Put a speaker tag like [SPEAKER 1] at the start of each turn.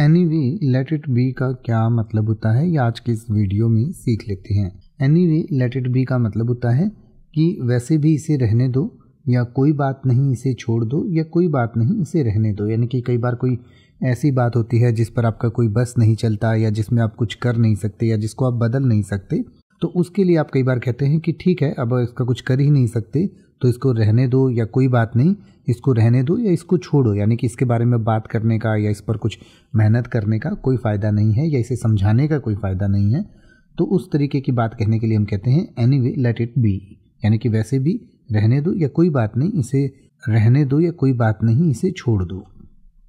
[SPEAKER 1] any anyway let it be का क्या मतलब होता है ये आज के इस वीडियो में सीख लेते हैं anyway let it be का मतलब होता है कि वैसे भी इसे रहने दो या कोई बात नहीं इसे छोड़ दो या कोई बात नहीं इसे रहने दो यानी कि कई बार कोई ऐसी बात होती है जिस पर आपका कोई बस नहीं चलता या जिसमें आप कुछ कर नहीं सकते या जिसको आप बदल नहीं सकते तो उसके लिए आप कई बार कहते हैं कि ठीक है अब इसका कुछ कर ही नहीं सकते तो इसको रहने दो या कोई बात नहीं इसको रहने दो या इसको छोड़ो यानी कि इसके बारे में बात करने का या इस पर कुछ मेहनत करने का कोई फ़ायदा नहीं है या इसे समझाने का कोई फ़ायदा नहीं है तो उस तरीके की बात कहने के लिए हम कहते हैं anyway let it be यानी कि वैसे भी रहने दो या कोई बात नहीं इसे रहने दो या कोई बात नहीं इसे छोड़ दो